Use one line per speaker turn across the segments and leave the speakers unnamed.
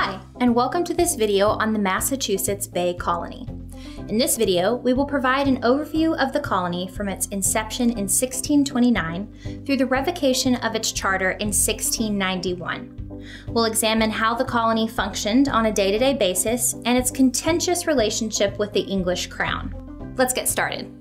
Hi, and welcome to this video on the Massachusetts Bay Colony. In this video, we will provide an overview of the colony from its inception in 1629 through the revocation of its charter in 1691. We'll examine how the colony functioned on a day-to-day -day basis and its contentious relationship with the English crown. Let's get started.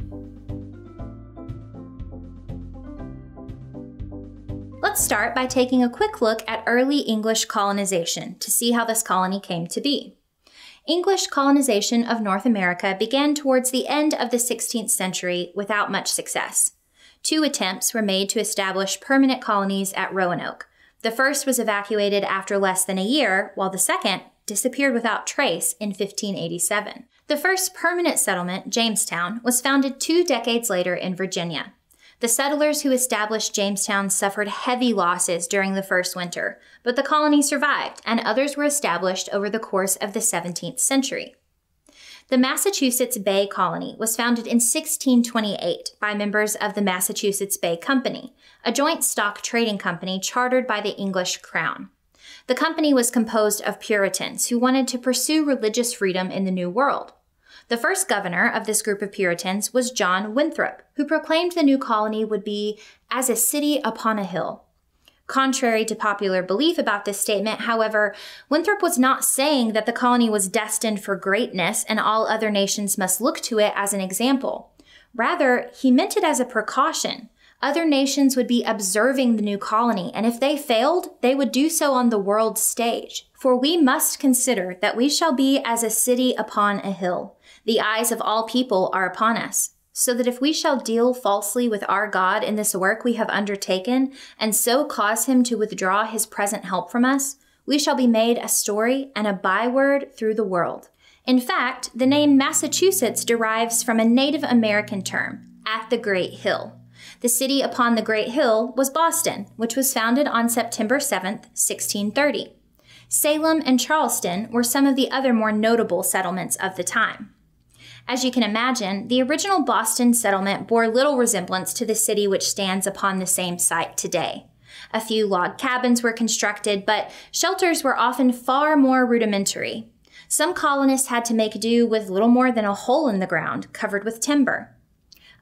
Let's start by taking a quick look at early English colonization to see how this colony came to be. English colonization of North America began towards the end of the 16th century without much success. Two attempts were made to establish permanent colonies at Roanoke. The first was evacuated after less than a year, while the second disappeared without trace in 1587. The first permanent settlement, Jamestown, was founded two decades later in Virginia. The settlers who established Jamestown suffered heavy losses during the first winter, but the colony survived, and others were established over the course of the 17th century. The Massachusetts Bay Colony was founded in 1628 by members of the Massachusetts Bay Company, a joint stock trading company chartered by the English Crown. The company was composed of Puritans who wanted to pursue religious freedom in the New World, the first governor of this group of Puritans was John Winthrop, who proclaimed the new colony would be as a city upon a hill. Contrary to popular belief about this statement, however, Winthrop was not saying that the colony was destined for greatness and all other nations must look to it as an example. Rather, he meant it as a precaution. Other nations would be observing the new colony, and if they failed, they would do so on the world stage. For we must consider that we shall be as a city upon a hill. The eyes of all people are upon us, so that if we shall deal falsely with our God in this work we have undertaken, and so cause him to withdraw his present help from us, we shall be made a story and a byword through the world. In fact, the name Massachusetts derives from a Native American term, at the Great Hill. The city upon the Great Hill was Boston, which was founded on September 7, 1630. Salem and Charleston were some of the other more notable settlements of the time. As you can imagine, the original Boston settlement bore little resemblance to the city which stands upon the same site today. A few log cabins were constructed, but shelters were often far more rudimentary. Some colonists had to make do with little more than a hole in the ground covered with timber.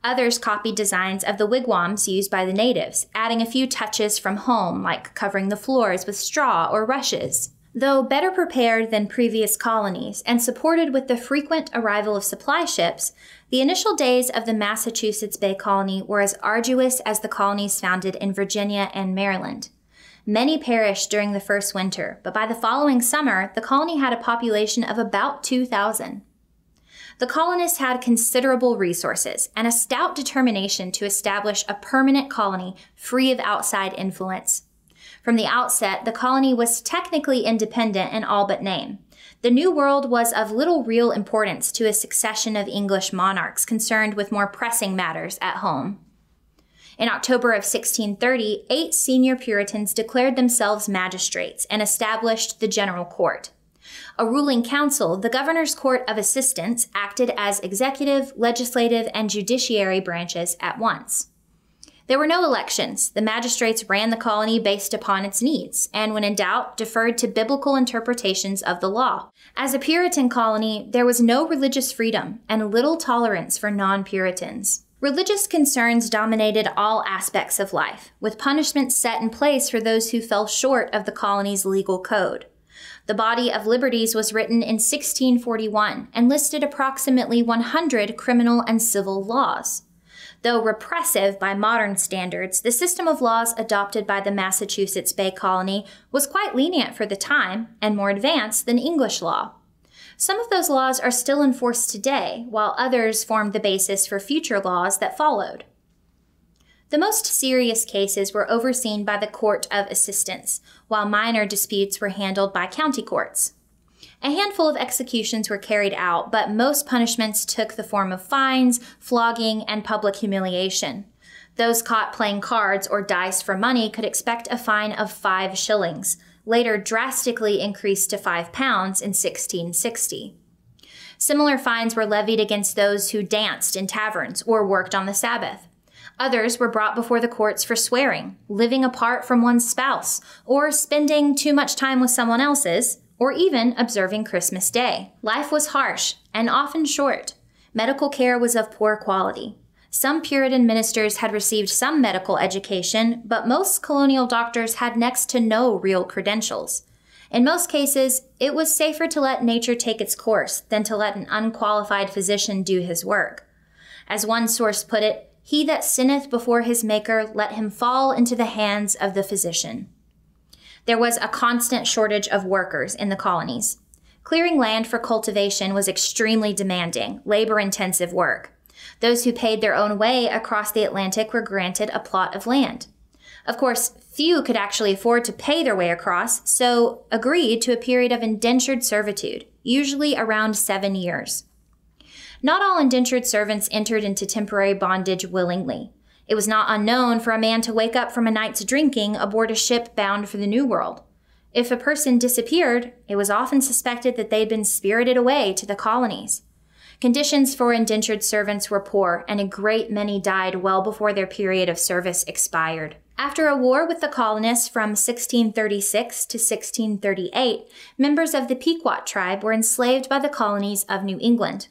Others copied designs of the wigwams used by the natives, adding a few touches from home, like covering the floors with straw or rushes. Though better prepared than previous colonies and supported with the frequent arrival of supply ships, the initial days of the Massachusetts Bay Colony were as arduous as the colonies founded in Virginia and Maryland. Many perished during the first winter, but by the following summer, the colony had a population of about 2,000. The colonists had considerable resources and a stout determination to establish a permanent colony free of outside influence. From the outset, the colony was technically independent in all but name. The New World was of little real importance to a succession of English monarchs concerned with more pressing matters at home. In October of 1630, eight senior Puritans declared themselves magistrates and established the General Court. A ruling council, the Governor's Court of Assistants acted as executive, legislative, and judiciary branches at once. There were no elections. The magistrates ran the colony based upon its needs, and when in doubt, deferred to biblical interpretations of the law. As a Puritan colony, there was no religious freedom and little tolerance for non Puritans. Religious concerns dominated all aspects of life, with punishments set in place for those who fell short of the colony's legal code. The Body of Liberties was written in 1641 and listed approximately 100 criminal and civil laws. Though repressive by modern standards, the system of laws adopted by the Massachusetts Bay Colony was quite lenient for the time and more advanced than English law. Some of those laws are still in force today, while others formed the basis for future laws that followed. The most serious cases were overseen by the Court of Assistance, while minor disputes were handled by county courts. A handful of executions were carried out, but most punishments took the form of fines, flogging, and public humiliation. Those caught playing cards or dice for money could expect a fine of five shillings, later drastically increased to five pounds in 1660. Similar fines were levied against those who danced in taverns or worked on the Sabbath. Others were brought before the courts for swearing, living apart from one's spouse, or spending too much time with someone else's, or even observing Christmas Day. Life was harsh and often short. Medical care was of poor quality. Some Puritan ministers had received some medical education, but most colonial doctors had next to no real credentials. In most cases, it was safer to let nature take its course than to let an unqualified physician do his work. As one source put it, he that sinneth before his Maker, let him fall into the hands of the physician there was a constant shortage of workers in the colonies. Clearing land for cultivation was extremely demanding, labor intensive work. Those who paid their own way across the Atlantic were granted a plot of land. Of course, few could actually afford to pay their way across, so agreed to a period of indentured servitude, usually around seven years. Not all indentured servants entered into temporary bondage willingly. It was not unknown for a man to wake up from a night's drinking aboard a ship bound for the New World. If a person disappeared, it was often suspected that they had been spirited away to the colonies. Conditions for indentured servants were poor, and a great many died well before their period of service expired. After a war with the colonists from 1636 to 1638, members of the Pequot tribe were enslaved by the colonies of New England.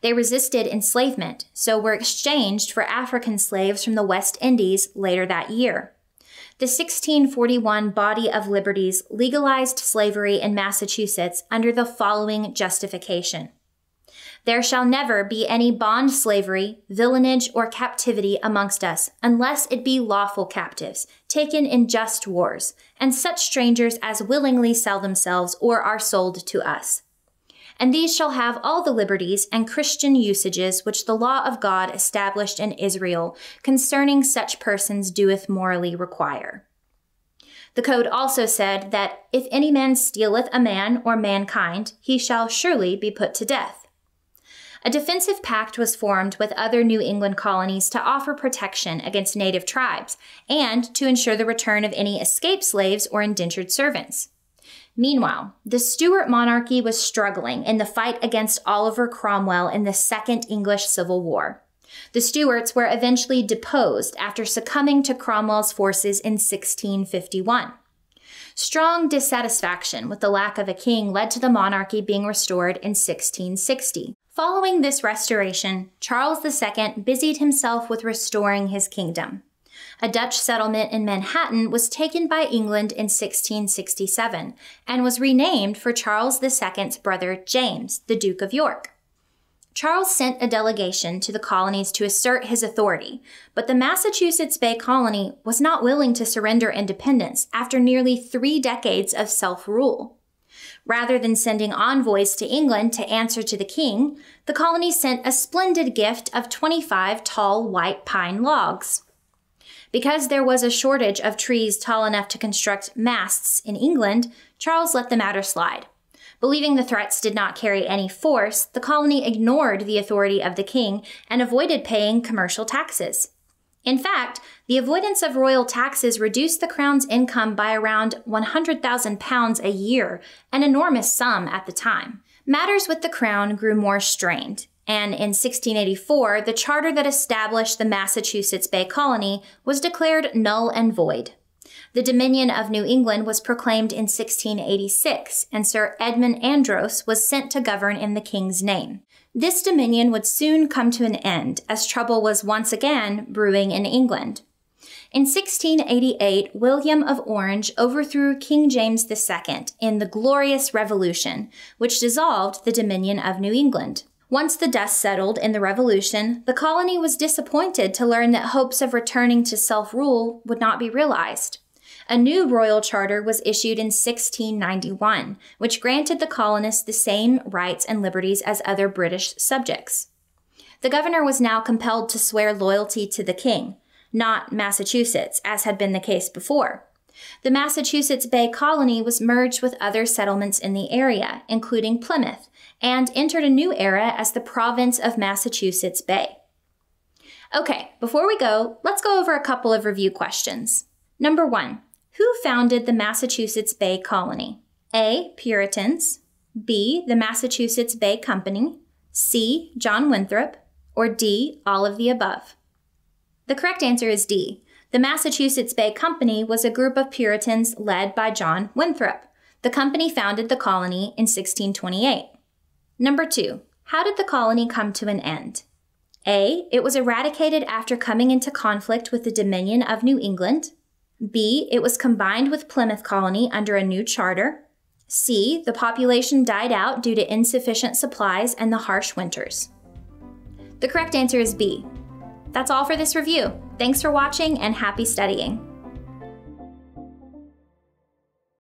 They resisted enslavement, so were exchanged for African slaves from the West Indies later that year. The 1641 Body of Liberties legalized slavery in Massachusetts under the following justification. There shall never be any bond slavery, villanage, or captivity amongst us, unless it be lawful captives, taken in just wars, and such strangers as willingly sell themselves or are sold to us and these shall have all the liberties and Christian usages which the law of God established in Israel concerning such persons doeth morally require. The code also said that if any man stealeth a man or mankind, he shall surely be put to death. A defensive pact was formed with other New England colonies to offer protection against native tribes and to ensure the return of any escaped slaves or indentured servants. Meanwhile, the Stuart monarchy was struggling in the fight against Oliver Cromwell in the Second English Civil War. The Stuarts were eventually deposed after succumbing to Cromwell's forces in 1651. Strong dissatisfaction with the lack of a king led to the monarchy being restored in 1660. Following this restoration, Charles II busied himself with restoring his kingdom a Dutch settlement in Manhattan, was taken by England in 1667 and was renamed for Charles II's brother James, the Duke of York. Charles sent a delegation to the colonies to assert his authority, but the Massachusetts Bay Colony was not willing to surrender independence after nearly three decades of self rule. Rather than sending envoys to England to answer to the king, the colony sent a splendid gift of 25 tall white pine logs. Because there was a shortage of trees tall enough to construct masts in England, Charles let the matter slide. Believing the threats did not carry any force, the colony ignored the authority of the king and avoided paying commercial taxes. In fact, the avoidance of royal taxes reduced the crown's income by around 100,000 pounds a year, an enormous sum at the time. Matters with the crown grew more strained and in 1684, the charter that established the Massachusetts Bay Colony was declared null and void. The Dominion of New England was proclaimed in 1686, and Sir Edmund Andros was sent to govern in the king's name. This dominion would soon come to an end, as trouble was once again brewing in England. In 1688, William of Orange overthrew King James II in the Glorious Revolution, which dissolved the Dominion of New England. Once the dust settled in the Revolution, the colony was disappointed to learn that hopes of returning to self rule would not be realized. A new royal charter was issued in 1691, which granted the colonists the same rights and liberties as other British subjects. The governor was now compelled to swear loyalty to the king, not Massachusetts, as had been the case before. The Massachusetts Bay Colony was merged with other settlements in the area, including Plymouth, and entered a new era as the province of Massachusetts Bay. Okay, before we go, let's go over a couple of review questions. Number one, who founded the Massachusetts Bay Colony? A. Puritans, B. The Massachusetts Bay Company, C. John Winthrop, or D. All of the above? The correct answer is D. The Massachusetts Bay Company was a group of Puritans led by John Winthrop. The company founded the colony in 1628. Number two, how did the colony come to an end? A. It was eradicated after coming into conflict with the Dominion of New England. B. It was combined with Plymouth Colony under a new charter. C. The population died out due to insufficient supplies and the harsh winters. The correct answer is B. That's all for this review. Thanks for watching and happy studying.